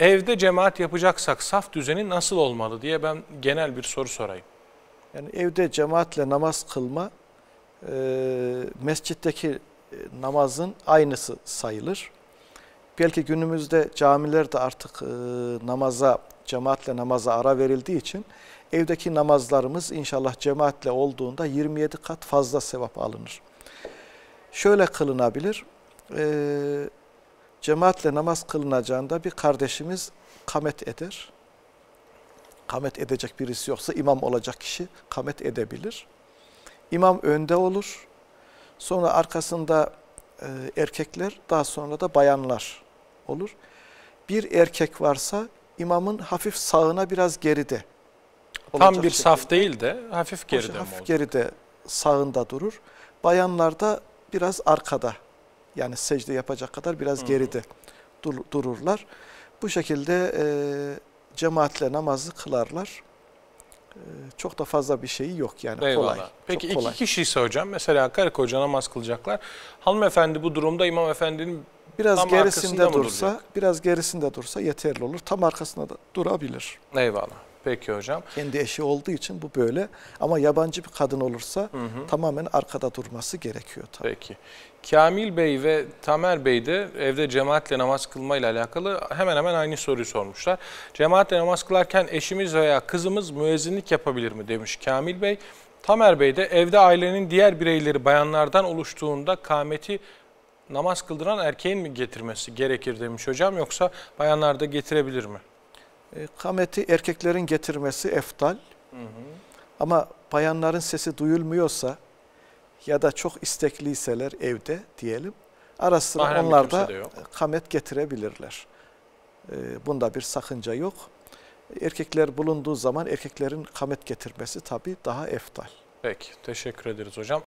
evde cemaat yapacaksak saf düzeni nasıl olmalı diye ben genel bir soru sorayım. Yani evde cemaatle namaz kılma e, mescitteki e, namazın aynısı sayılır. Belki günümüzde camilerde artık e, namaza, cemaatle namaza ara verildiği için evdeki namazlarımız inşallah cemaatle olduğunda 27 kat fazla sevap alınır. Şöyle kılınabilir. Eee cemaatle namaz kılınacağında bir kardeşimiz kamet eder. Kamet edecek birisi yoksa imam olacak kişi kamet edebilir. İmam önde olur. Sonra arkasında e, erkekler, daha sonra da bayanlar olur. Bir erkek varsa imamın hafif sağına biraz geride. Tam bir şekilde. saf değil de hafif geride Hafif geride sağında durur. Bayanlar da biraz arkada yani secde yapacak kadar biraz geride dur, dururlar. Bu şekilde e, cemaatle namazı kılarlar. E, çok da fazla bir şeyi yok yani Eyvallah. kolay. Peki çok kolay. iki kişi ise hocam mesela karı koca namaz kılacaklar. Hanımefendi bu durumda imam efendinin biraz gerisinde dursa, biraz gerisinde dursa yeterli olur. Tam arkasında da durabilir. Eyvallah. Peki hocam. Kendi eşi olduğu için bu böyle. Ama yabancı bir kadın olursa hı hı. tamamen arkada durması gerekiyor tabii. Peki. Kamil Bey ve Tamer Bey de evde cemaatle namaz kılmayla alakalı hemen hemen aynı soruyu sormuşlar. Cemaatle namaz kılarken eşimiz veya kızımız müezzinlik yapabilir mi demiş Kamil Bey. Tamer Bey de evde ailenin diğer bireyleri bayanlardan oluştuğunda kameti namaz kıldıran erkeğin mi getirmesi gerekir demiş hocam yoksa bayanlar da getirebilir mi? E, kameti erkeklerin getirmesi eftal. Hı hı. Ama bayanların sesi duyulmuyorsa ya da çok istekliyseler evde diyelim. Ara sıra Mahrem onlar da kamet getirebilirler. E, bunda bir sakınca yok. Erkekler bulunduğu zaman erkeklerin kamet getirmesi tabii daha eftal. Peki teşekkür ederiz hocam.